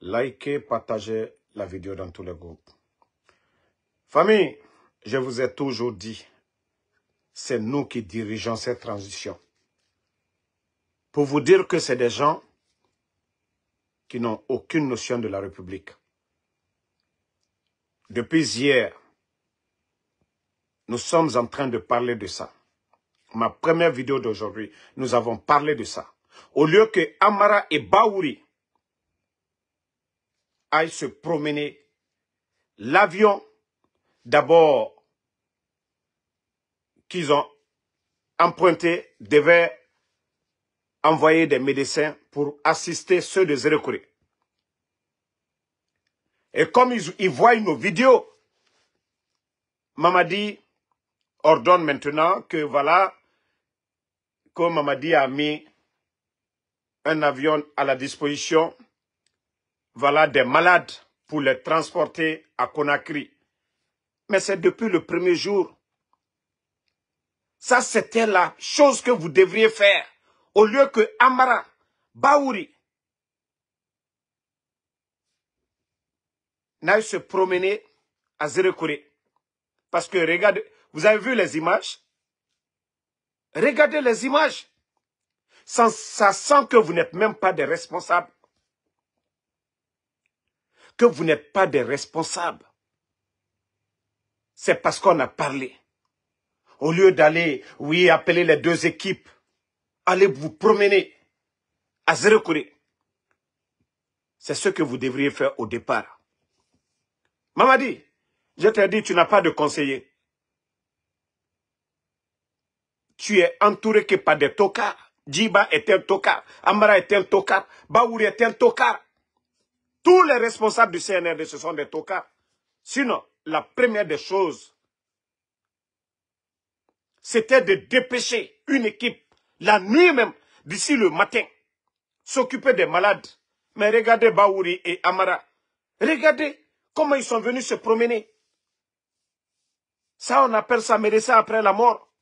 Likez, partagez la vidéo dans tous les groupes. Famille, je vous ai toujours dit, c'est nous qui dirigeons cette transition. Pour vous dire que c'est des gens qui n'ont aucune notion de la République. Depuis hier, nous sommes en train de parler de ça. Ma première vidéo d'aujourd'hui, nous avons parlé de ça. Au lieu que Amara et Baouri aille se promener. L'avion, d'abord, qu'ils ont emprunté, devait envoyer des médecins pour assister ceux de Zérekoré. Et comme ils, voient nos vidéos, Mamadi ordonne maintenant que voilà, que Mamadi a mis un avion à la disposition voilà, des malades pour les transporter à Conakry. Mais c'est depuis le premier jour. Ça, c'était la chose que vous devriez faire. Au lieu que Amara, Baouri, n'aille se promener à Zérekouré. Parce que regardez, vous avez vu les images Regardez les images. ça sent que vous n'êtes même pas des responsables que vous n'êtes pas des responsables. C'est parce qu'on a parlé. Au lieu d'aller, oui, appeler les deux équipes, allez vous promener à Zérekouré. C'est ce que vous devriez faire au départ. Mamadi, je t'ai dit, tu n'as pas de conseiller. Tu es entouré que par des tocards. Djiba est un tocard. Amara est un tocard. Baouri est un tocard. Tous les responsables du CNRD, ce sont des tocas. Sinon, la première des choses, c'était de dépêcher une équipe, la nuit même, d'ici le matin, s'occuper des malades. Mais regardez Baouri et Amara. Regardez comment ils sont venus se promener. Ça, on appelle ça médecin après la mort.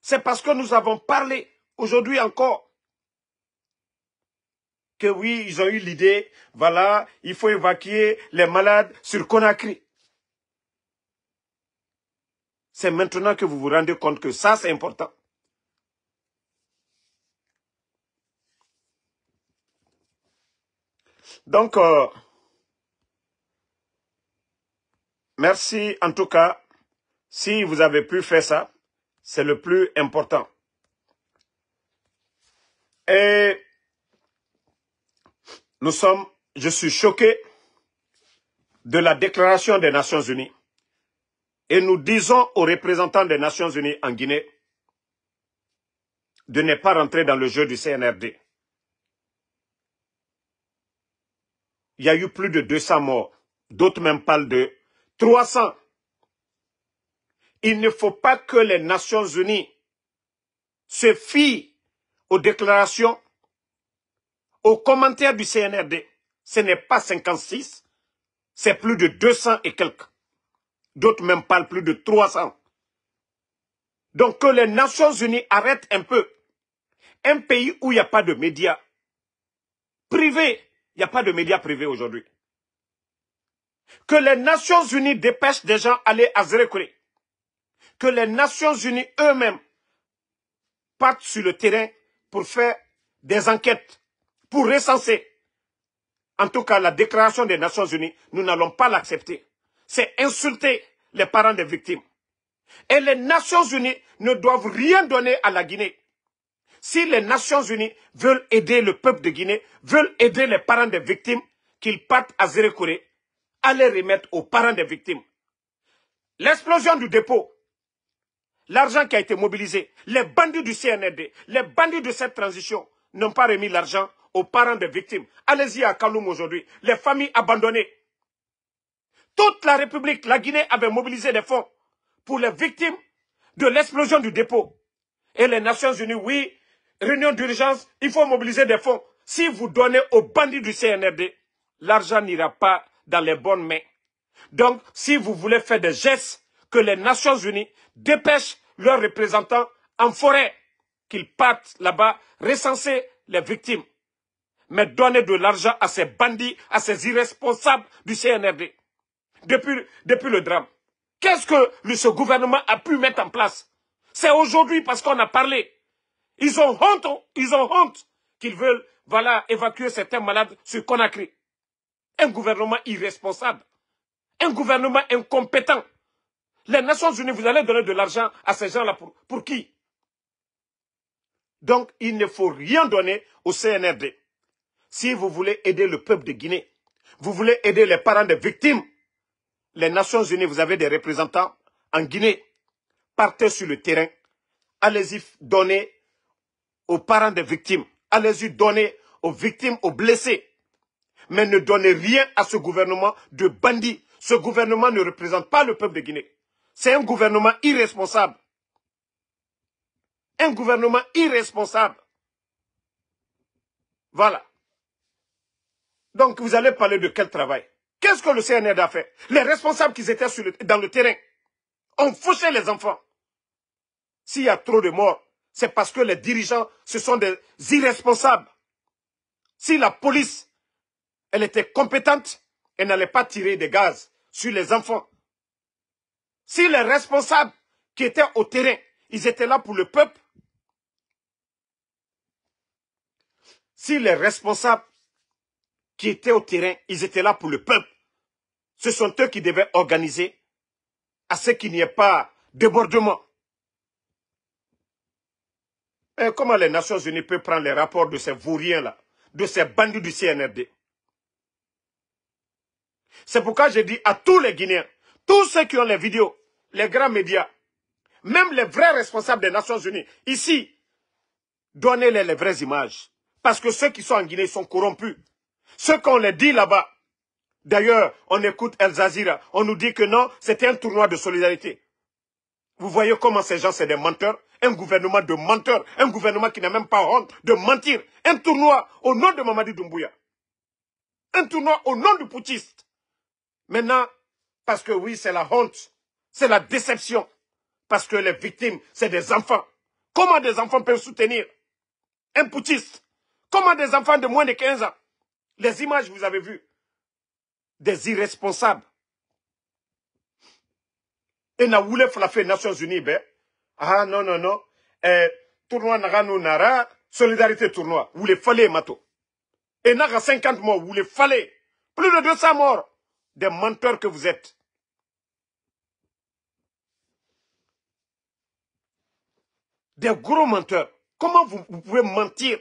C'est parce que nous avons parlé aujourd'hui encore que oui, ils ont eu l'idée, voilà, il faut évacuer les malades sur Conakry. C'est maintenant que vous vous rendez compte que ça, c'est important. Donc, euh, merci en tout cas. Si vous avez pu faire ça, c'est le plus important. Et nous sommes, je suis choqué de la déclaration des Nations Unies. Et nous disons aux représentants des Nations Unies en Guinée de ne pas rentrer dans le jeu du CNRD. Il y a eu plus de 200 morts. D'autres même parlent de 300. Il ne faut pas que les Nations Unies se fient aux déclarations aux commentaires du CNRD, ce n'est pas 56, c'est plus de 200 et quelques. D'autres même parlent plus de 300. Donc que les Nations Unies arrêtent un peu. Un pays où il n'y a pas de médias privés, il n'y a pas de médias privés aujourd'hui. Que les Nations Unies dépêchent des gens aller à Zérekoré. Que les Nations Unies eux-mêmes partent sur le terrain pour faire des enquêtes pour recenser. En tout cas, la déclaration des Nations Unies, nous n'allons pas l'accepter. C'est insulter les parents des victimes. Et les Nations Unies ne doivent rien donner à la Guinée. Si les Nations Unies veulent aider le peuple de Guinée, veulent aider les parents des victimes, qu'ils partent à Zéré à les remettre aux parents des victimes. L'explosion du dépôt, l'argent qui a été mobilisé, les bandits du CNRD, les bandits de cette transition n'ont pas remis l'argent aux parents des victimes. Allez-y à Kaloum aujourd'hui, les familles abandonnées. Toute la République, la Guinée avait mobilisé des fonds pour les victimes de l'explosion du dépôt. Et les Nations Unies, oui, réunion d'urgence, il faut mobiliser des fonds. Si vous donnez aux bandits du CNRD, l'argent n'ira pas dans les bonnes mains. Donc, si vous voulez faire des gestes, que les Nations Unies dépêchent leurs représentants en forêt, qu'ils partent là-bas recenser les victimes mais donner de l'argent à ces bandits, à ces irresponsables du CNRD depuis, le drame. Qu'est-ce que ce gouvernement a pu mettre en place C'est aujourd'hui parce qu'on a parlé. Ils ont honte, ils ont honte qu'ils veulent voilà, évacuer certains malades sur Conakry. Un gouvernement irresponsable, un gouvernement incompétent. Les Nations Unies, vous allez donner de l'argent à ces gens-là pour, pour qui Donc, il ne faut rien donner au CNRD. Si vous voulez aider le peuple de Guinée, vous voulez aider les parents des victimes, les Nations Unies, vous avez des représentants en Guinée. Partez sur le terrain. Allez-y donner aux parents des victimes. Allez-y donner aux victimes, aux blessés. Mais ne donnez rien à ce gouvernement de bandits. Ce gouvernement ne représente pas le peuple de Guinée. C'est un gouvernement irresponsable. Un gouvernement irresponsable. Voilà. Donc, vous allez parler de quel travail Qu'est-ce que le CNR a fait Les responsables qui étaient sur le, dans le terrain ont fauché les enfants. S'il y a trop de morts, c'est parce que les dirigeants, ce sont des irresponsables. Si la police, elle était compétente, elle n'allait pas tirer des gaz sur les enfants. Si les responsables qui étaient au terrain, ils étaient là pour le peuple. Si les responsables qui étaient au terrain, ils étaient là pour le peuple. Ce sont eux qui devaient organiser à ce qu'il n'y ait pas débordement. Et euh, comment les Nations Unies peuvent prendre les rapports de ces vauriens-là, de ces bandits du CNRD C'est pourquoi je dis à tous les Guinéens, tous ceux qui ont les vidéos, les grands médias, même les vrais responsables des Nations Unies, ici, donnez-les les vraies images. Parce que ceux qui sont en Guinée sont corrompus. Ce qu'on les dit là-bas, d'ailleurs, on écoute El Zazira, on nous dit que non, c'était un tournoi de solidarité. Vous voyez comment ces gens, c'est des menteurs un gouvernement de menteurs, un gouvernement qui n'a même pas honte de mentir. Un tournoi au nom de Mamadi Doumbouya. Un tournoi au nom du poutiste. Maintenant, parce que oui, c'est la honte, c'est la déception. Parce que les victimes, c'est des enfants. Comment des enfants peuvent soutenir un poutiste Comment des enfants de moins de 15 ans les images, vous avez vu Des irresponsables. Et na voulu flaffer Nations Unies, ben. Ah, non, non, non. Eh, tournoi nara nara. Solidarité tournoi. Vous les fallait, mato. Et pas 50 morts, vous les fallait. Plus de 200 morts. Des menteurs que vous êtes. Des gros menteurs. Comment vous pouvez mentir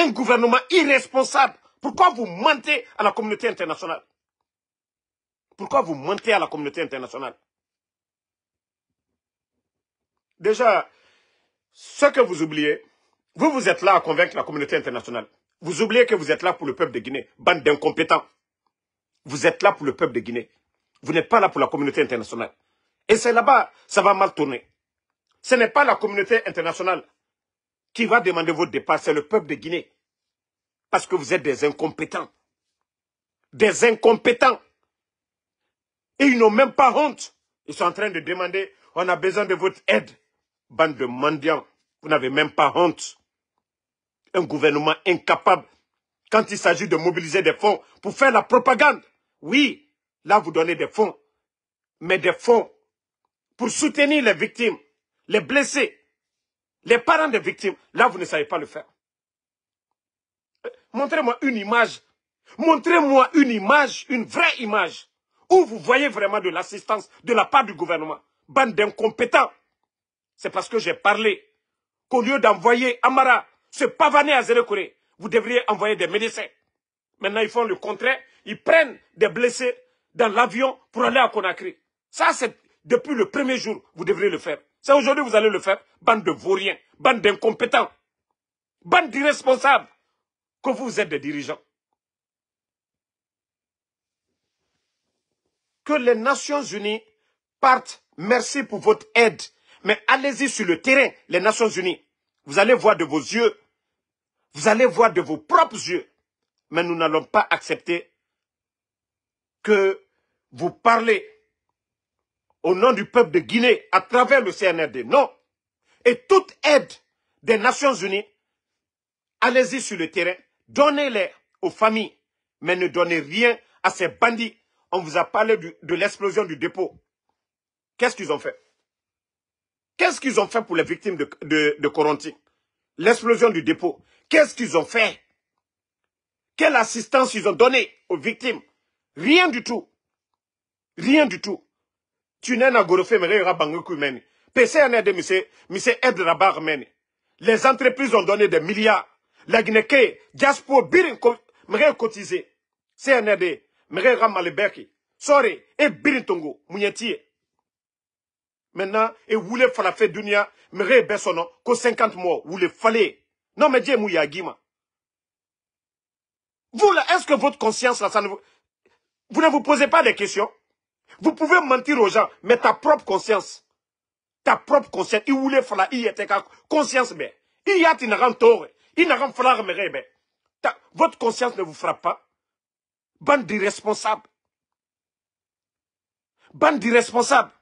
un gouvernement irresponsable. Pourquoi vous mentez à la communauté internationale Pourquoi vous mentez à la communauté internationale Déjà, ce que vous oubliez, vous, vous êtes là à convaincre la communauté internationale. Vous oubliez que vous êtes là pour le peuple de Guinée, bande d'incompétents. Vous êtes là pour le peuple de Guinée. Vous n'êtes pas là pour la communauté internationale. Et c'est là-bas, ça va mal tourner. Ce n'est pas la communauté internationale qui va demander votre départ C'est le peuple de Guinée. Parce que vous êtes des incompétents. Des incompétents. Et ils n'ont même pas honte. Ils sont en train de demander, on a besoin de votre aide. Bande de mendiants, vous n'avez même pas honte. Un gouvernement incapable quand il s'agit de mobiliser des fonds pour faire la propagande. Oui, là vous donnez des fonds, mais des fonds pour soutenir les victimes, les blessés, les parents des victimes, là, vous ne savez pas le faire. Euh, montrez-moi une image. Montrez-moi une image, une vraie image, où vous voyez vraiment de l'assistance de la part du gouvernement. Bande d'incompétents. C'est parce que j'ai parlé qu'au lieu d'envoyer Amara se pavaner à Zéro vous devriez envoyer des médecins. Maintenant, ils font le contraire. Ils prennent des blessés dans l'avion pour aller à Conakry. Ça, c'est depuis le premier jour, vous devriez le faire. C'est aujourd'hui vous allez le faire. Bande de vauriens, bande d'incompétents, bande d'irresponsables que vous êtes des dirigeants. Que les Nations Unies partent. Merci pour votre aide. Mais allez-y sur le terrain, les Nations Unies. Vous allez voir de vos yeux. Vous allez voir de vos propres yeux. Mais nous n'allons pas accepter que vous parlez au nom du peuple de Guinée à travers le CNRD. Non. Et toute aide des Nations Unies, allez-y sur le terrain, donnez-les aux familles, mais ne donnez rien à ces bandits. On vous a parlé de l'explosion du dépôt. Qu'est-ce qu'ils ont fait Qu'est-ce qu'ils ont fait pour les victimes de, de, L'explosion du dépôt. Qu'est-ce qu'ils ont fait Quelle assistance ils ont donnée aux victimes Rien du tout. Rien du tout. Tu n'es mene ra bangoku mene. PCN aide monsieur, monsieur aide la barre Les entreprises ont donné des milliards. La Guinée, Jaspo, Birin, mene cotisé. CNRD, mene ra malebeki. Sorry, et Birintongo, Tongo, Maintenant, et voulez faire la fête dunia, meré personne, qu'au 50 mois, voulez fallait. Non, mais Dieu mouyagima. Vous là, est-ce que votre conscience là, ça ne vous... Vous ne vous posez pas des questions vous pouvez mentir aux gens, mais ta propre conscience, ta propre conscience, il voulait faire il était conscience, mais il y a une tort. il n'a pas mais votre conscience ne vous frappe pas. Bande d'irresponsables. Bande d'irresponsables.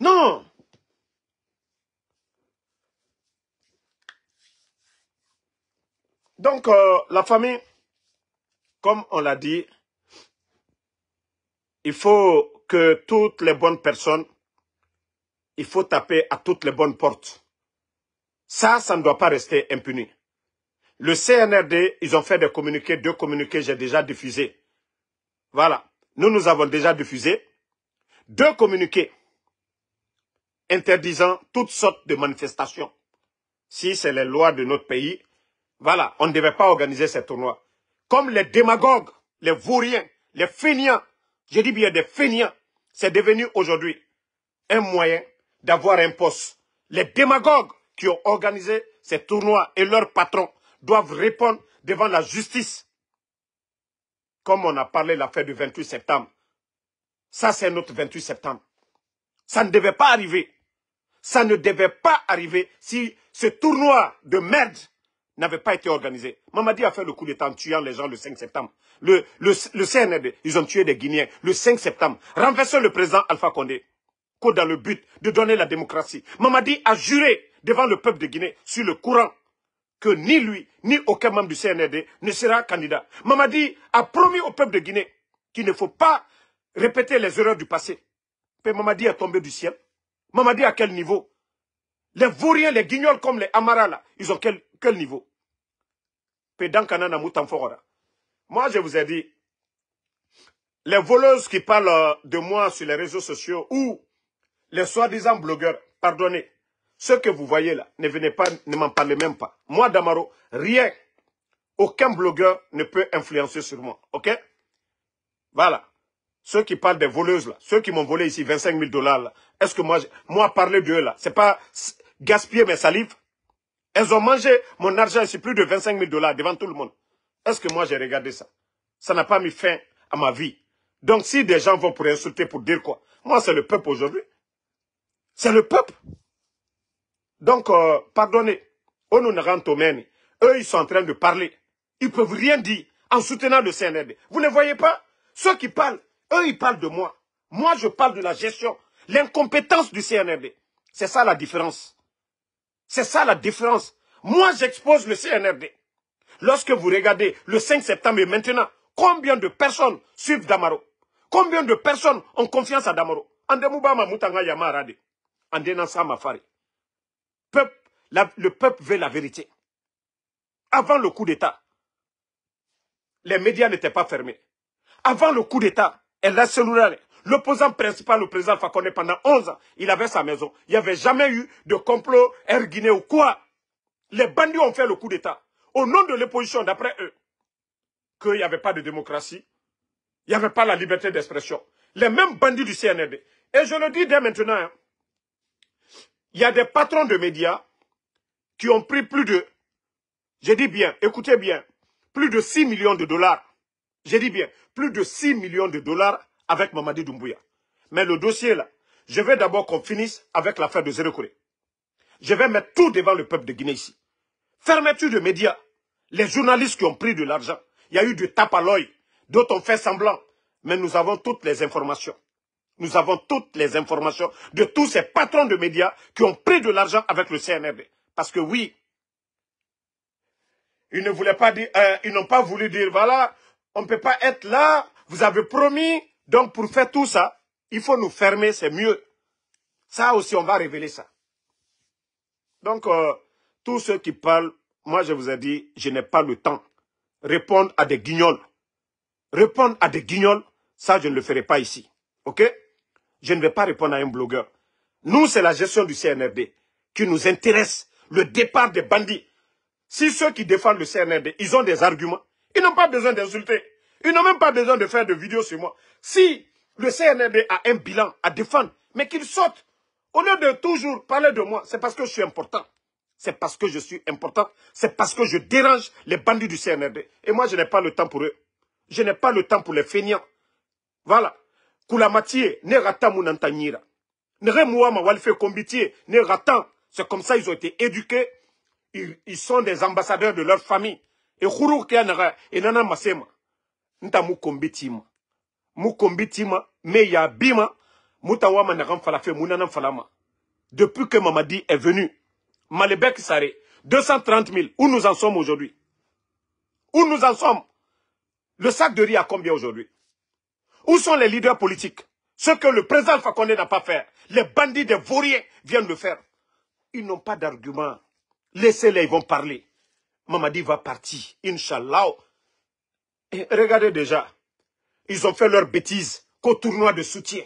Non. Donc, euh, la famille, comme on l'a dit, il faut que toutes les bonnes personnes, il faut taper à toutes les bonnes portes. Ça, ça ne doit pas rester impuni. Le CNRD, ils ont fait des communiqués, deux communiqués, j'ai déjà diffusé. Voilà. Nous, nous avons déjà diffusé deux communiqués interdisant toutes sortes de manifestations. Si c'est les lois de notre pays, voilà, on ne devait pas organiser ces tournois comme les démagogues, les vauriens, les fainéants, je dis bien des fainéants, c'est devenu aujourd'hui un moyen d'avoir un poste. Les démagogues qui ont organisé ces tournois et leurs patrons doivent répondre devant la justice. Comme on a parlé l'affaire du 28 septembre. Ça, c'est notre 28 septembre. Ça ne devait pas arriver. Ça ne devait pas arriver si ce tournoi de merde n'avait pas été organisé. Mamadi a fait le coup d'État en tuant les gens le 5 septembre. Le, le, CNRD, ils ont tué des Guinéens le 5 septembre, renversant le président Alpha Condé, dans le but de donner la démocratie. Mamadi a juré devant le peuple de Guinée sur le courant que ni lui, ni aucun membre du CNRD ne sera candidat. Mamadi a promis au peuple de Guinée qu'il ne faut pas répéter les erreurs du passé. Mais Mamadi est tombé du ciel. Mamadi à quel niveau Les vauriens, les guignols comme les Amara, ils ont quel quel niveau Moi, je vous ai dit, les voleuses qui parlent de moi sur les réseaux sociaux ou les soi-disant blogueurs, pardonnez, ceux que vous voyez là, ne venez pas, ne m'en parlez même pas. Moi, Damaro, rien, aucun blogueur ne peut influencer sur moi, ok Voilà. Ceux qui parlent des voleuses là, ceux qui m'ont volé ici 25 000 dollars là, est-ce que moi, moi parler d'eux là, c'est pas gaspiller mes salives elles ont mangé mon argent c'est plus de 25 000 dollars devant tout le monde. Est-ce que moi j'ai regardé ça Ça n'a pas mis fin à ma vie. Donc si des gens vont pour insulter, pour dire quoi Moi c'est le peuple aujourd'hui. C'est le peuple. Donc euh, pardonnez. Oh, eux ils sont en train de parler. Ils peuvent rien dire en soutenant le CNRD. Vous ne voyez pas Ceux qui parlent, eux ils parlent de moi. Moi je parle de la gestion, l'incompétence du CNRD. C'est ça la différence. C'est ça la différence. Moi, j'expose le CNRD. Lorsque vous regardez le 5 septembre et maintenant, combien de personnes suivent Damaro Combien de personnes ont confiance à Damaro le peuple veut la vérité. Avant le coup d'État, les médias n'étaient pas fermés. Avant le coup d'État, la là L'opposant principal, le président Fakonde, pendant 11 ans, il avait sa maison. Il n'y avait jamais eu de complot Air ou quoi. Les bandits ont fait le coup d'État. Au nom de l'opposition, d'après eux, qu'il n'y avait pas de démocratie, il n'y avait pas la liberté d'expression. Les mêmes bandits du CNRD. Et je le dis dès maintenant, hein, il y a des patrons de médias qui ont pris plus de, J'ai dit bien, écoutez bien, plus de 6 millions de dollars. J'ai dit bien, plus de 6 millions de dollars avec Mamadi Doumbouya. Mais le dossier là, je veux d'abord qu'on finisse avec l'affaire de Zéro Je vais mettre tout devant le peuple de Guinée ici. Fermeture de médias. Les journalistes qui ont pris de l'argent. Il y a eu du tape à l'œil. D'autres ont fait semblant. Mais nous avons toutes les informations. Nous avons toutes les informations de tous ces patrons de médias qui ont pris de l'argent avec le CNRB. Parce que oui, ils ne voulaient pas dire, euh, ils n'ont pas voulu dire, voilà, on ne peut pas être là, vous avez promis, donc pour faire tout ça, il faut nous fermer, c'est mieux. Ça aussi, on va révéler ça. Donc, euh, tous ceux qui parlent, moi je vous ai dit, je n'ai pas le temps. Répondre à des guignols. Répondre à des guignols, ça je ne le ferai pas ici. OK Je ne vais pas répondre à un blogueur. Nous, c'est la gestion du CNRD qui nous intéresse. Le départ des bandits. Si ceux qui défendent le CNRD, ils ont des arguments, ils n'ont pas besoin d'insulter. Ils n'ont même pas besoin de faire de vidéos sur moi. Si le CNRD a un bilan à défendre, mais qu'ils saute au lieu de toujours parler de moi, c'est parce que je suis important. C'est parce que je suis important. C'est parce que je dérange les bandits du CNRD. Et moi, je n'ai pas le temps pour eux. Je n'ai pas le temps pour les feignants. Voilà. ne ne C'est comme ça ils ont été éduqués. Ils, sont des ambassadeurs de leur famille. Et Khourouk et Nana Masema nta depuis que Mamadi est venu 230 000 où nous en sommes aujourd'hui où nous en sommes le sac de riz a combien aujourd'hui où sont les leaders politiques ce que le président Fakonde n'a pas fait les bandits des vauriens viennent le faire ils n'ont pas d'argument laissez-les ils vont parler Mamadi va partir Inshallah regardez déjà, ils ont fait leur bêtise qu'au tournoi de soutien.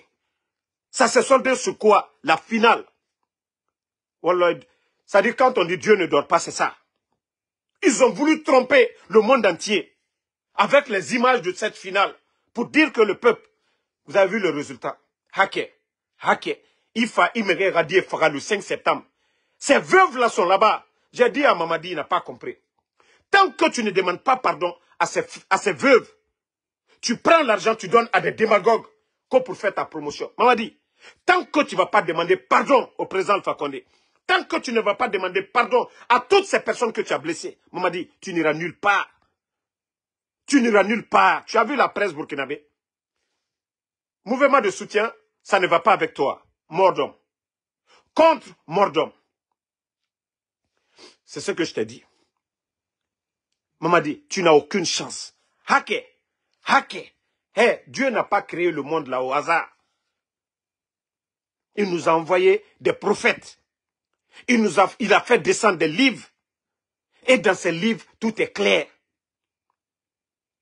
Ça s'est soldé sur quoi La finale. C'est-à-dire quand on dit Dieu ne dort pas, c'est ça. Ils ont voulu tromper le monde entier avec les images de cette finale pour dire que le peuple, vous avez vu le résultat, haké haké Ifa Imere Radier fera le 5 septembre. Ces veuves-là sont là-bas. J'ai dit à Mamadi, il n'a pas compris. Tant que tu ne demandes pas pardon à ses, veuves. Tu prends l'argent, tu donnes à des démagogues pour faire ta promotion. dit, tant que tu ne vas pas demander pardon au président Fakonde, tant que tu ne vas pas demander pardon à toutes ces personnes que tu as blessées, dit, tu n'iras nulle part. Tu n'iras nulle part. Tu as vu la presse burkinabé Mouvement de soutien, ça ne va pas avec toi. Mordom. Contre Mordom. C'est ce que je t'ai dit dit, tu n'as aucune chance. Hake, hake. Dieu n'a pas créé le monde là au hasard. Il nous a envoyé des prophètes. Il, nous a, il a fait descendre des livres. Et dans ces livres, tout est clair.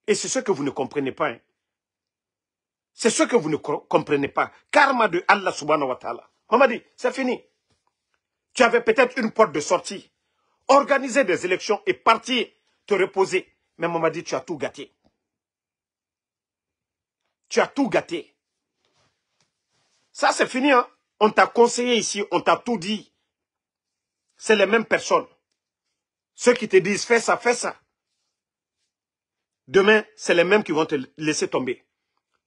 Et c'est ce que vous ne comprenez pas. Hein. C'est ce que vous ne comprenez pas. Karma de Allah subhanahu wa ta'ala. dit, c'est fini. Tu avais peut-être une porte de sortie. Organiser des élections et partir reposer. Mais maman dit, tu as tout gâté. Tu as tout gâté. Ça, c'est fini. Hein? On t'a conseillé ici, on t'a tout dit. C'est les mêmes personnes. Ceux qui te disent, fais ça, fais ça. Demain, c'est les mêmes qui vont te laisser tomber.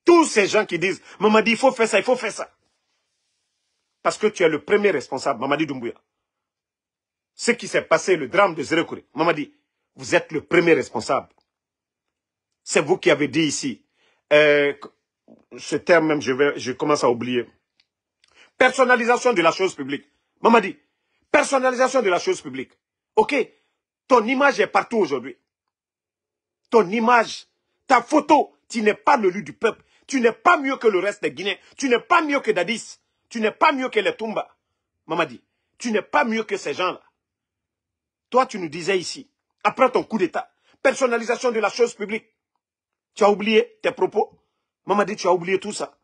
Tous ces gens qui disent, maman dit, il faut faire ça, il faut faire ça. Parce que tu es le premier responsable, Mamadi Dumbuya. Ce qui s'est passé, le drame de Zerekuri, Mamadi, vous êtes le premier responsable. C'est vous qui avez dit ici. Euh, ce terme même, je, commence à oublier. Personnalisation de la chose publique. Maman dit, personnalisation de la chose publique. OK, ton image est partout aujourd'hui. Ton image, ta photo, tu n'es pas le lieu du peuple. Tu n'es pas mieux que le reste des Guinéens. Tu n'es pas mieux que Dadis. Tu n'es pas mieux que les Toumba. Maman dit, tu n'es pas mieux que ces gens-là. Toi, tu nous disais ici, après ton coup d'État. Personnalisation de la chose publique. Tu as oublié tes propos. Maman dit, tu as oublié tout ça.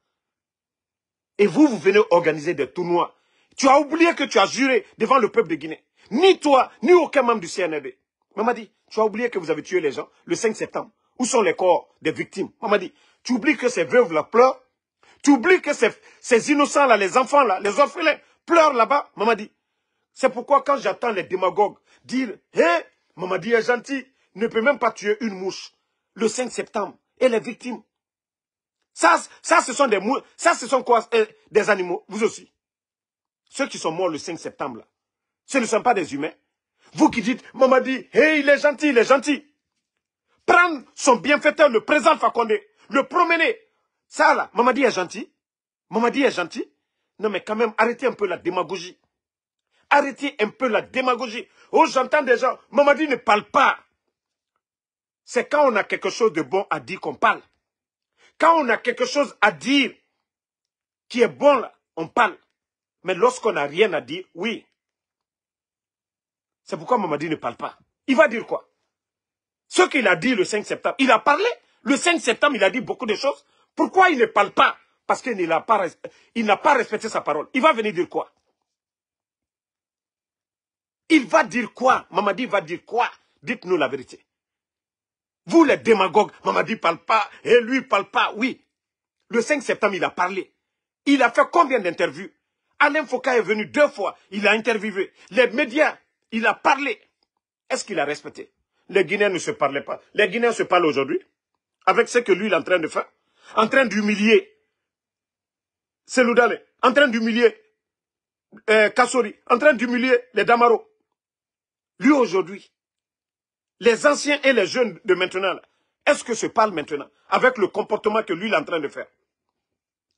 Et vous, vous venez organiser des tournois. Tu as oublié que tu as juré devant le peuple de Guinée. Ni toi, ni aucun membre du CNRD. Maman dit, tu as oublié que vous avez tué les gens le 5 septembre. Où sont les corps des victimes Maman dit, tu oublies que ces veuves-là pleurent. Tu oublies que ces, innocents-là, les enfants-là, les orphelins, pleurent là-bas. Maman dit, c'est pourquoi quand j'entends les démagogues dire, hé, hein, Mamadi est gentil, ne peut même pas tuer une mouche le 5 septembre et les victimes. Ça, ça ce sont des ça, ce sont quoi euh, Des animaux, vous aussi. Ceux qui sont morts le 5 septembre, ce ne sont pas des humains. Vous qui dites, Mamadi, hey, il est gentil, il est gentil. Prendre son bienfaiteur, le présent Fakonde, le promener. Ça, là, Mamadi est gentil. Mamadi est gentil. Non, mais quand même, arrêtez un peu la démagogie. Arrêtez un peu la démagogie. Oh, j'entends des gens, Mamadi ne parle pas. C'est quand on a quelque chose de bon à dire qu'on parle. Quand on a quelque chose à dire qui est bon, là, on parle. Mais lorsqu'on n'a rien à dire, oui. C'est pourquoi Mamadi ne parle pas. Il va dire quoi Ce qu'il a dit le 5 septembre, il a parlé. Le 5 septembre, il a dit beaucoup de choses. Pourquoi il ne parle pas Parce qu'il n'a pas, pas respecté sa parole. Il va venir dire quoi il va dire quoi Mamadi va dire quoi Dites-nous la vérité. Vous les démagogues, Mamadi parle pas, et lui parle pas, oui. Le 5 septembre, il a parlé. Il a fait combien d'interviews Alain Foucault est venu deux fois, il a interviewé. Les médias, il a parlé. Est-ce qu'il a respecté Les Guinéens ne se parlaient pas. Les Guinéens se parlent aujourd'hui avec ce que lui, il est en train de faire. En train d'humilier Seloudane, en train d'humilier euh, Kassori, en train d'humilier les Damaro lui aujourd'hui, les anciens et les jeunes de maintenant, est-ce que se parlent maintenant avec le comportement que lui est en train de faire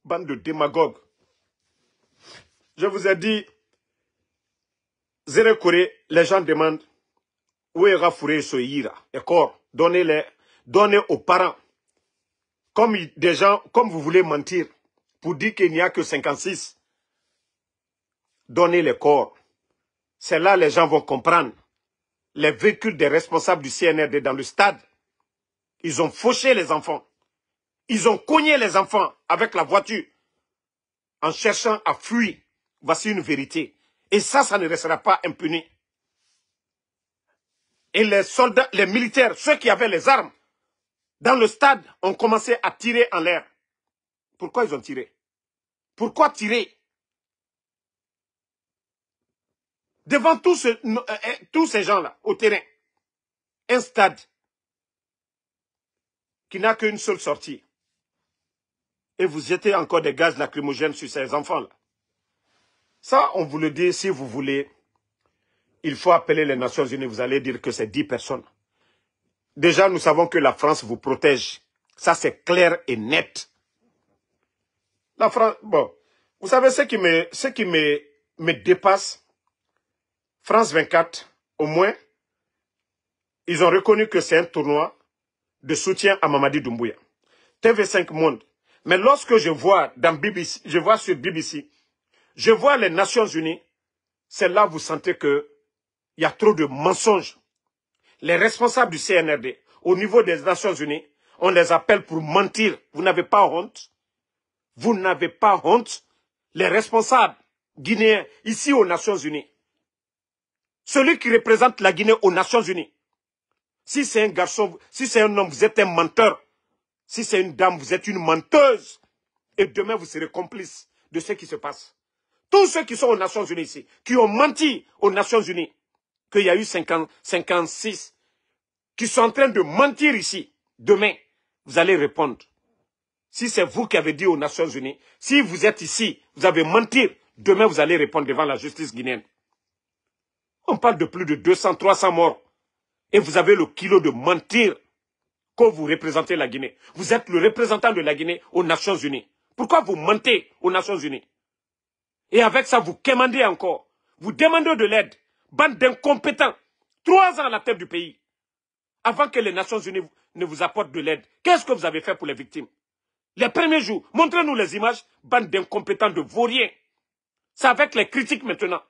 Bande de démagogues. Je vous ai dit, Zéré les gens demandent où est Rafouré Soïra, et corps, donnez-les, donnez aux parents. Comme des gens, comme vous voulez mentir, pour dire qu'il n'y a que 56, donnez les corps. C'est là les gens vont comprendre les véhicules des responsables du CNRD dans le stade. Ils ont fauché les enfants. Ils ont cogné les enfants avec la voiture en cherchant à fuir. Voici une vérité. Et ça, ça ne restera pas impuni. Et les soldats, les militaires, ceux qui avaient les armes, dans le stade, ont commencé à tirer en l'air. Pourquoi ils ont tiré Pourquoi tirer devant euh, euh, tous ces gens-là, au terrain, un stade qui n'a qu'une seule sortie. Et vous jetez encore des gaz lacrymogènes sur ces enfants-là. Ça, on vous le dit, si vous voulez, il faut appeler les Nations Unies, vous allez dire que c'est 10 personnes. Déjà, nous savons que la France vous protège. Ça, c'est clair et net. La France, bon, vous savez, ce qui me dépasse, France 24, au moins, ils ont reconnu que c'est un tournoi de soutien à Mamadi Doumbouya. TV5 Monde. Mais lorsque je vois, dans BBC, je vois sur BBC, je vois les Nations Unies, c'est là vous sentez qu'il y a trop de mensonges. Les responsables du CNRD, au niveau des Nations Unies, on les appelle pour mentir. Vous n'avez pas honte. Vous n'avez pas honte. Les responsables guinéens, ici aux Nations Unies, celui qui représente la Guinée aux Nations Unies. Si c'est un garçon, si c'est un homme, vous êtes un menteur. Si c'est une dame, vous êtes une menteuse. Et demain, vous serez complice de ce qui se passe. Tous ceux qui sont aux Nations Unies ici, qui ont menti aux Nations Unies, qu'il y a eu 50, 56, qui sont en train de mentir ici, demain, vous allez répondre. Si c'est vous qui avez dit aux Nations Unies, si vous êtes ici, vous avez menti, demain vous allez répondre devant la justice guinéenne. On parle de plus de 200, 300 morts. Et vous avez le kilo de mentir que vous représentez la Guinée. Vous êtes le représentant de la Guinée aux Nations Unies. Pourquoi vous mentez aux Nations Unies Et avec ça, vous commandez encore. Vous demandez de l'aide. Bande d'incompétents. Trois ans à la tête du pays. Avant que les Nations Unies ne vous apportent de l'aide. Qu'est-ce que vous avez fait pour les victimes Les premiers jours, montrez-nous les images. Bande d'incompétents de vauriens. C'est avec les critiques maintenant.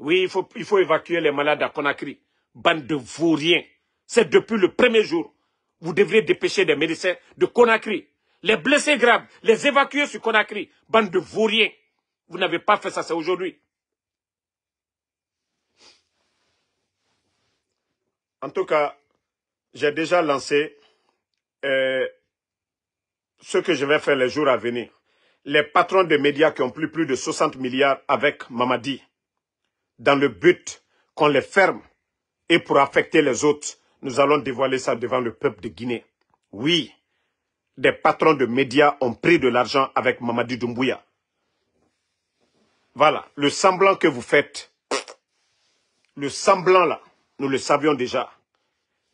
Oui, il faut, évacuer les malades à Conakry. Bande de vauriens. C'est depuis le premier jour. Vous devriez dépêcher des médecins de Conakry. Les blessés graves, les évacuer sur Conakry. Bande de vauriens. Vous n'avez pas fait ça, c'est aujourd'hui. En tout cas, j'ai déjà lancé euh, ce que je vais faire les jours à venir. Les patrons des médias qui ont pris plus de 60 milliards avec Mamadi, dans le but qu'on les ferme et pour affecter les autres. Nous allons dévoiler ça devant le peuple de Guinée. Oui, des patrons de médias ont pris de l'argent avec Mamadi Doumbouya. Voilà, le semblant que vous faites, le semblant là, nous le savions déjà.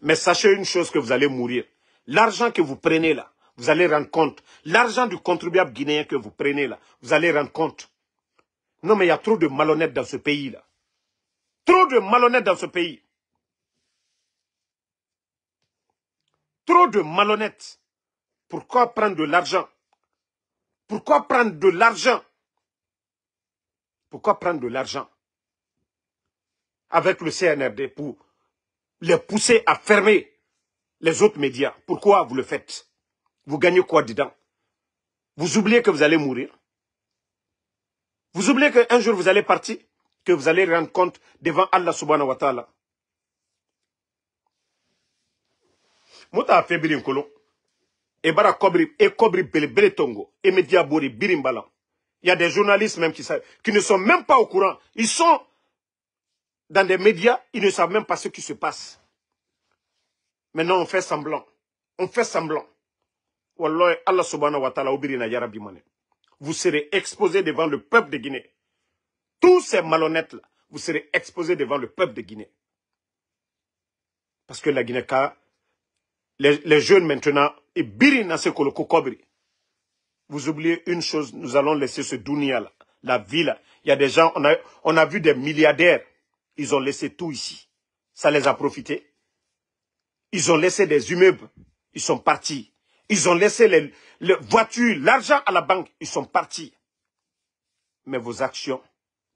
Mais sachez une chose que vous allez mourir. L'argent que vous prenez là, vous allez rendre compte. L'argent du contribuable guinéen que vous prenez là, vous allez rendre compte. Non mais il y a trop de malhonnêtes dans ce pays là. Trop de malhonnêtes dans ce pays. Trop de malhonnêtes. Pourquoi prendre de l'argent Pourquoi prendre de l'argent Pourquoi prendre de l'argent avec le CNRD pour les pousser à fermer les autres médias Pourquoi vous le faites Vous gagnez quoi dedans Vous oubliez que vous allez mourir Vous oubliez qu'un jour vous allez partir que vous allez rendre compte devant Allah subhanahu wa ta'ala. il e e e y a des journalistes même qui, savent, qui ne sont même pas au courant ils sont dans des médias ils ne savent même pas ce qui se passe maintenant on fait semblant on fait semblant Allah subhanahu wa ta'ala vous serez exposé devant le peuple de Guinée tous ces malhonnêtes-là, vous serez exposés devant le peuple de Guinée. Parce que la Guinée, les, les jeunes maintenant, ils et que le cocobri. Vous oubliez une chose, nous allons laisser ce Dounia là, la ville. Il y a des gens, on a, vu des milliardaires, ils ont laissé tout ici. Ça les a profité. Ils ont laissé des immeubles, ils sont partis. Ils ont laissé les voitures, l'argent à la banque, ils sont partis. Mais vos actions,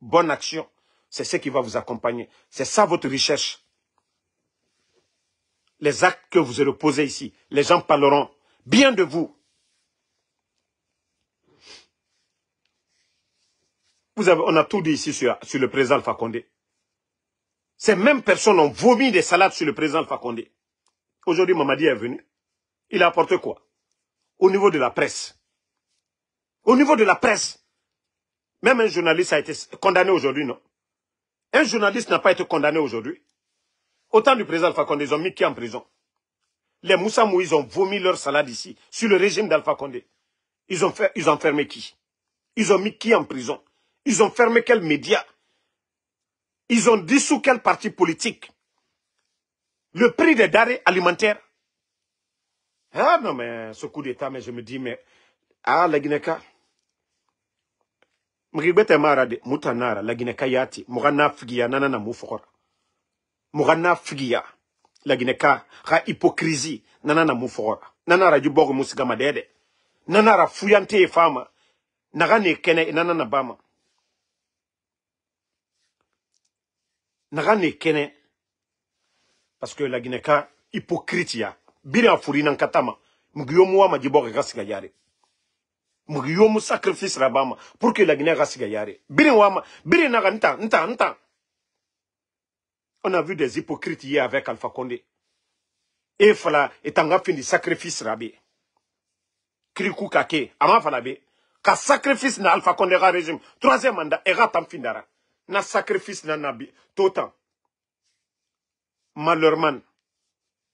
bonne action, c'est ce qui va vous accompagner. C'est ça votre recherche. Les actes que vous allez poser ici, les gens parleront bien de vous. vous avez, on a tout dit ici sur, le président Alpha Ces mêmes personnes ont vomi des salades sur le président Alpha Aujourd'hui, Mamadi est venu. Il a apporté quoi Au niveau de la presse. Au niveau de la presse. Même un journaliste a été condamné aujourd'hui, non Un journaliste n'a pas été condamné aujourd'hui. Autant du président Alpha Condé, ils ont mis qui en prison Les Moussa ils ont vomi leur salade ici, sur le régime d'Alpha Condé. Ils ont, fermé qui Ils ont mis qui en prison Ils ont fermé quel média? Ils ont dissous quel parti politique Le prix des darés alimentaires Ah non, mais ce coup d'État, mais je me dis, mais... Ah, la guinée mgigbete mara de mutanara lagine kayati mugana figia nana na mufokora mugana figia lagine ka ha hypocrisie nana na mufokora nana ra bogo musiga madede nana ra fuyante e fama naga ne kene e nana na bama naga ne kene parce que lagine ka hypocrite ya bira furina nkatama mgiyo muwa majibogo kasiga yare mugiyomu sacrifice la pour que la Guinée reste yare birin wama naga nta nta nta on a vu des hypocrites hier avec Alpha Condé et fala et tanga fin sacrifice rabé kriku kake ama fala be ka sacrifice na Alpha Condé régime troisième mandat et ratam findara na sacrifice na nabi totan Malheurman,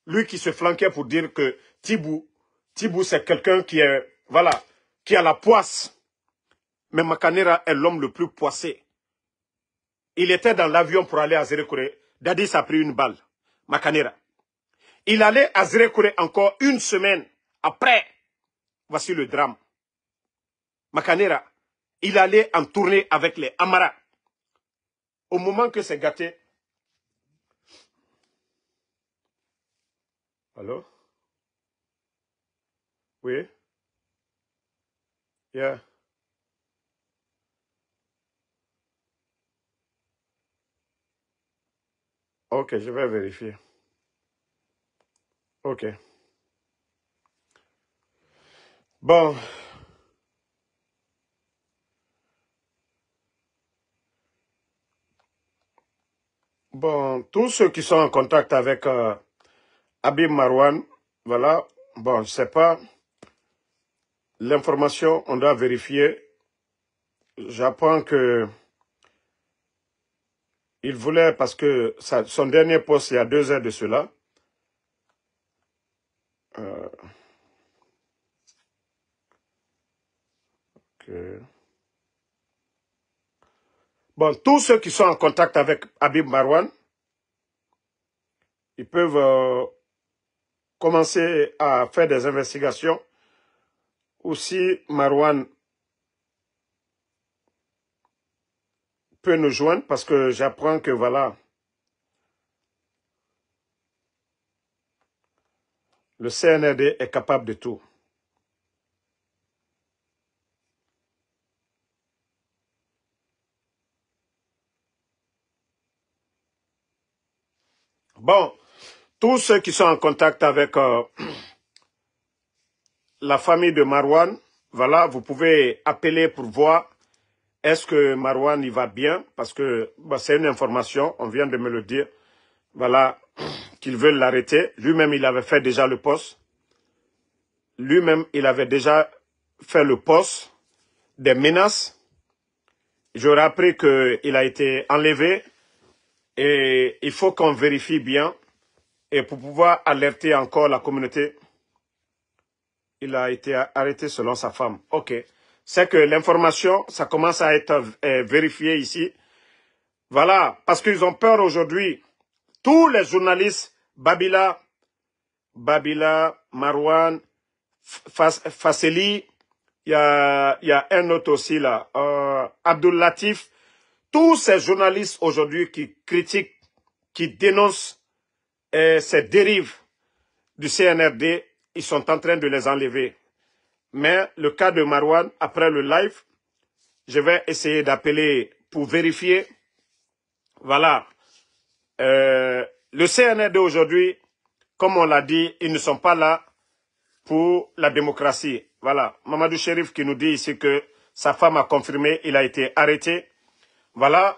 lui qui se flanquait pour dire que Tibou, Tibou c'est quelqu'un qui est, voilà, qui a la poisse. Mais Makanera est l'homme le plus poissé. Il était dans l'avion pour aller à Zeré-Kouré. Dadis a pris une balle. Makanera. Il allait à Zeré-Kouré encore une semaine après. Voici le drame. Makanera, il allait en tournée avec les Amara. Au moment que c'est gâté. Allô Oui Ok, je vais vérifier. Ok. Bon. Bon, tous ceux qui sont en contact avec euh, Abim Marwan, voilà, bon, je sais pas l'information, on doit vérifier. J'apprends que il voulait, parce que son dernier poste, il y a deux heures de cela, euh, Bon, tous ceux qui sont en contact avec Habib Marwan, ils peuvent euh, commencer à faire des investigations aussi Marwan peut nous joindre parce que j'apprends que voilà, le CNRD est capable de tout. Bon, tous ceux qui sont en contact avec... Euh, la famille de Marwan, voilà, vous pouvez appeler pour voir est-ce que Marwan y va bien, parce que bah, c'est une information, on vient de me le dire, voilà, qu'ils veulent l'arrêter. Lui-même, il avait fait déjà le poste. Lui-même, il avait déjà fait le poste des menaces. J'aurais appris qu'il a été enlevé et il faut qu'on vérifie bien et pour pouvoir alerter encore la communauté il a été arrêté selon sa femme. OK. C'est que l'information, ça commence à être euh, vérifiée ici. Voilà, parce qu'ils ont peur aujourd'hui. Tous les journalistes, Babila, Babila, Marwan, Faseli, il y a, un autre aussi là, euh, Abdul Latif, tous ces journalistes aujourd'hui qui critiquent, qui dénoncent euh, ces dérives du CNRD, ils sont en train de les enlever. Mais le cas de Marwan, après le live, je vais essayer d'appeler pour vérifier. Voilà. Euh, le CNRD aujourd'hui, comme on l'a dit, ils ne sont pas là pour la démocratie. Voilà. Mamadou shérif qui nous dit ici que sa femme a confirmé, il a été arrêté. Voilà.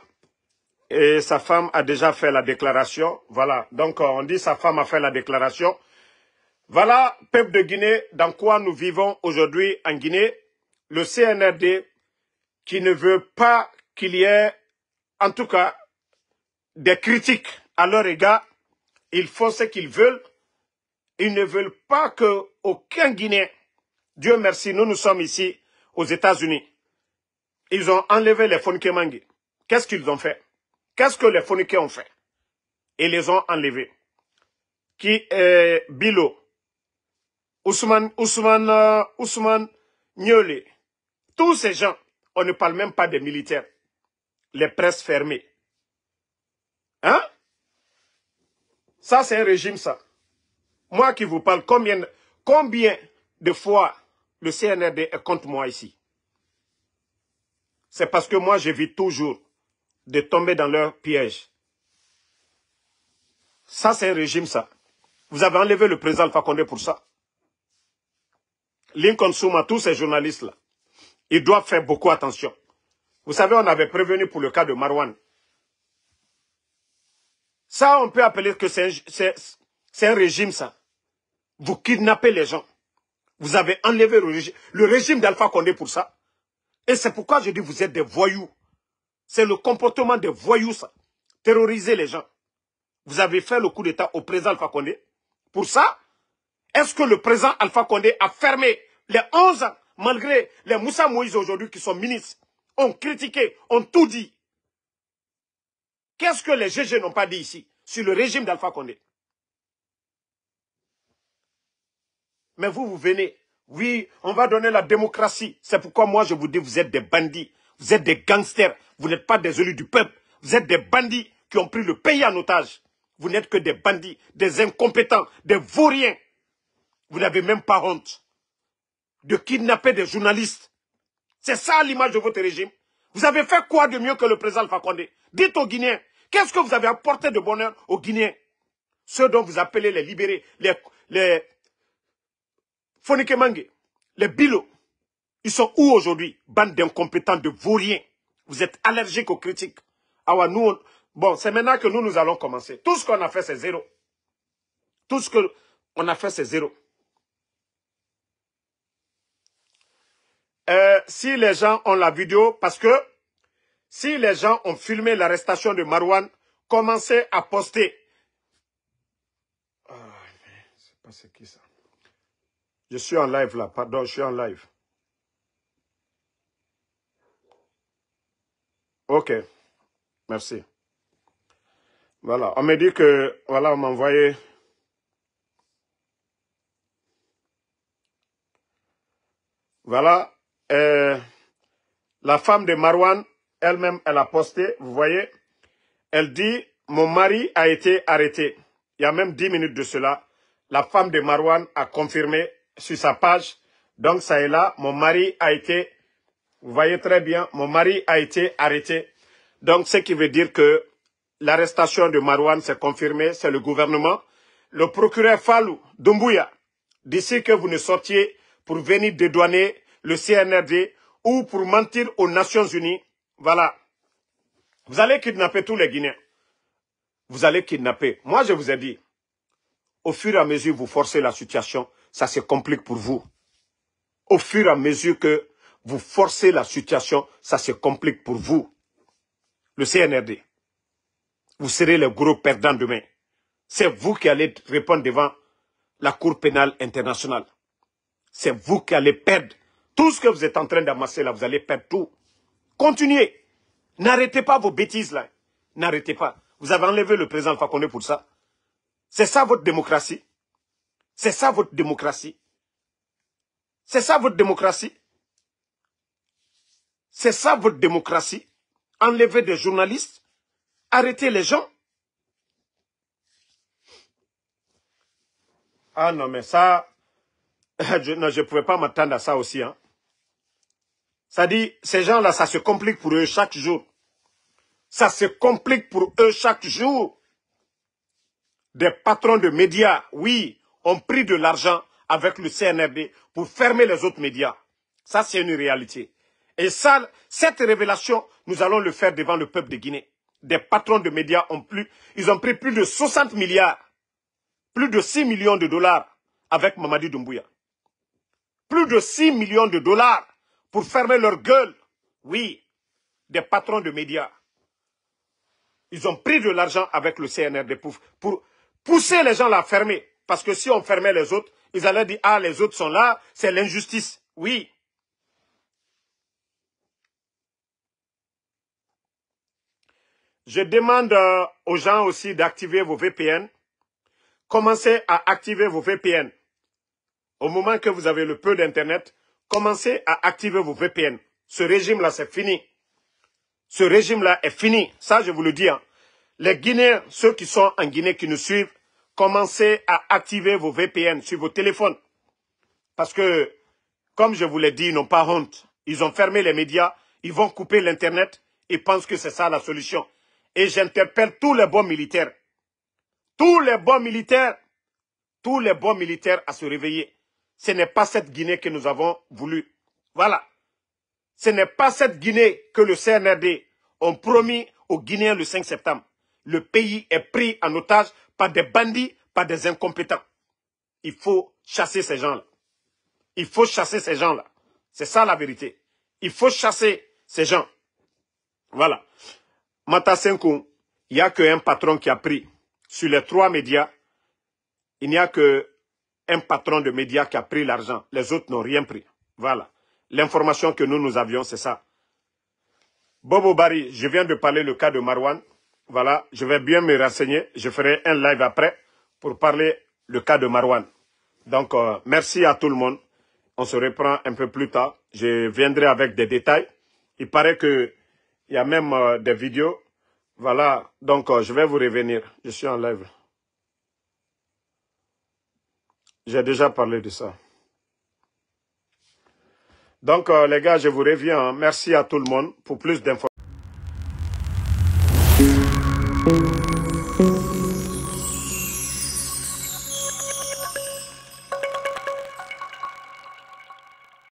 Et sa femme a déjà fait la déclaration. Voilà. Donc, on dit sa femme a fait la déclaration. Voilà, peuple de Guinée, dans quoi nous vivons aujourd'hui en Guinée. Le CNRD qui ne veut pas qu'il y ait, en tout cas, des critiques à leur égard. Ils font ce qu'ils veulent. Ils ne veulent pas qu'aucun Guinéen, Dieu merci, nous nous sommes ici aux États-Unis. Ils ont enlevé les Fonke-Mangi. Qu'est-ce qu'ils ont fait Qu'est-ce que les Foniké ont fait Ils les ont enlevés. Qui est Bilo, Ousmane, Ousmane, euh, Ousmane Tous ces gens, on ne parle même pas des militaires. Les presses fermées. Hein? Ça, c'est un régime, ça. Moi qui vous parle, combien, combien de fois le CNRD est contre moi ici? C'est parce que moi, j'évite toujours de tomber dans leur piège. Ça, c'est un régime, ça. Vous avez enlevé le président Fakonde pour ça. Lincoln à tous ces journalistes-là, ils doivent faire beaucoup attention. Vous savez, on avait prévenu pour le cas de Marwan. Ça, on peut appeler que c'est un, régime, ça. Vous kidnappez les gens. Vous avez enlevé le régime, le d'Alpha Condé pour ça. Et c'est pourquoi je dis vous êtes des voyous. C'est le comportement des voyous, ça. Terroriser les gens. Vous avez fait le coup d'État au président Alpha Condé. Pour ça, est-ce que le président Alpha Condé a fermé les 11 ans, malgré les Moussa Moïse aujourd'hui qui sont ministres, ont critiqué, ont tout dit. Qu'est-ce que les GG n'ont pas dit ici sur le régime d'Alpha Condé Mais vous, vous venez. Oui, on va donner la démocratie. C'est pourquoi moi, je vous dis, vous êtes des bandits. Vous êtes des gangsters. Vous n'êtes pas des élus du peuple. Vous êtes des bandits qui ont pris le pays en otage. Vous n'êtes que des bandits, des incompétents, des vauriens. Vous n'avez même pas honte de kidnapper des journalistes. C'est ça l'image de votre régime. Vous avez fait quoi de mieux que le président Alpha Dites aux Guinéens, qu'est-ce que vous avez apporté de bonheur aux Guinéens Ceux dont vous appelez les libérés, les, les les Bilo, ils sont où aujourd'hui Bande d'incompétents, de vauriens. Vous êtes allergiques aux critiques. Ah nous, bon, c'est maintenant que nous, nous allons commencer. Tout ce qu'on a fait, c'est zéro. Tout ce qu'on a fait, c'est zéro. Euh, si les gens ont la vidéo, parce que si les gens ont filmé l'arrestation de Marouane, commencez à poster. Ah, c'est pas qui ça. Je suis en live là, pardon, je suis en live. Ok, merci. Voilà, on me dit que, voilà, on m'a envoyé... Voilà, euh, la femme de Marwan, elle-même, elle a posté, vous voyez, elle dit, mon mari a été arrêté. Il y a même 10 minutes de cela, la femme de Marwan a confirmé sur sa page, donc ça est là, mon mari a été, vous voyez très bien, mon mari a été arrêté. Donc ce qui veut dire que l'arrestation de Marwan s'est confirmée, c'est le gouvernement. Le procureur Falou Dumbuya d'ici que vous ne sortiez pour venir dédouaner le CNRD ou pour mentir aux Nations Unies. Voilà. Vous allez kidnapper tous les Guinéens. Vous allez kidnapper. Moi, je vous ai dit, au fur et à mesure que vous forcez la situation, ça se complique pour vous. Au fur et à mesure que vous forcez la situation, ça se complique pour vous. Le CNRD. Vous serez le gros perdant demain. C'est vous qui allez répondre devant la Cour pénale internationale. C'est vous qui allez perdre. Tout ce que vous êtes en train d'amasser là, vous allez perdre tout. Continuez. N'arrêtez pas vos bêtises là. N'arrêtez pas. Vous avez enlevé le président Fakonde pour ça. C'est ça votre démocratie. C'est ça votre démocratie. C'est ça votre démocratie. C'est ça votre démocratie. Enlever des journalistes, arrêter les gens. Ah non, mais ça, je ne pouvais pas m'attendre à ça aussi. Hein. Ça dit, ces gens-là, ça se complique pour eux chaque jour. Ça se complique pour eux chaque jour. Des patrons de médias, oui, ont pris de l'argent avec le CNRD pour fermer les autres médias. Ça, c'est une réalité. Et ça, cette révélation, nous allons le faire devant le peuple de Guinée. Des patrons de médias ont plus, ils ont pris plus de 60 milliards, plus de 6 millions de dollars avec Mamadi Doumbouya. Plus de 6 millions de dollars pour fermer leur gueule, oui, des patrons de médias. Ils ont pris de l'argent avec le CNR des pour, pour pousser les gens à fermer. Parce que si on fermait les autres, ils allaient dire, ah, les autres sont là, c'est l'injustice. Oui. Je demande euh, aux gens aussi d'activer vos VPN. Commencez à activer vos VPN. Au moment que vous avez le peu d'Internet, Commencez à activer vos VPN. Ce régime-là, c'est fini. Ce régime-là est fini. Ça, je vous le dis. Hein. Les Guinéens, ceux qui sont en Guinée, qui nous suivent, commencez à activer vos VPN sur vos téléphones. Parce que, comme je vous l'ai dit, ils n'ont pas honte. Ils ont fermé les médias, ils vont couper l'Internet Ils pensent que c'est ça la solution. Et j'interpelle tous les bons militaires. Tous les bons militaires. Tous les bons militaires à se réveiller ce n'est pas cette Guinée que nous avons voulu. Voilà. Ce n'est pas cette Guinée que le CNRD ont promis aux Guinéens le 5 septembre. Le pays est pris en otage par des bandits, par des incompétents. Il faut chasser ces gens-là. Il faut chasser ces gens-là. C'est ça la vérité. Il faut chasser ces gens. Voilà. Matasenko, il n'y a qu'un patron qui a pris. Sur les trois médias, il n'y a que un patron de médias qui a pris l'argent. Les autres n'ont rien pris. Voilà. L'information que nous, nous avions, c'est ça. Bobo Barry, je viens de parler le cas de Marwan. Voilà, je vais bien me renseigner. Je ferai un live après pour parler le cas de Marwan. Donc, euh, merci à tout le monde. On se reprend un peu plus tard. Je viendrai avec des détails. Il paraît que y a même euh, des vidéos. Voilà, donc euh, je vais vous revenir. Je suis en live. J'ai déjà parlé de ça. Donc, euh, les gars, je vous reviens. Hein. Merci à tout le monde pour plus d'informations.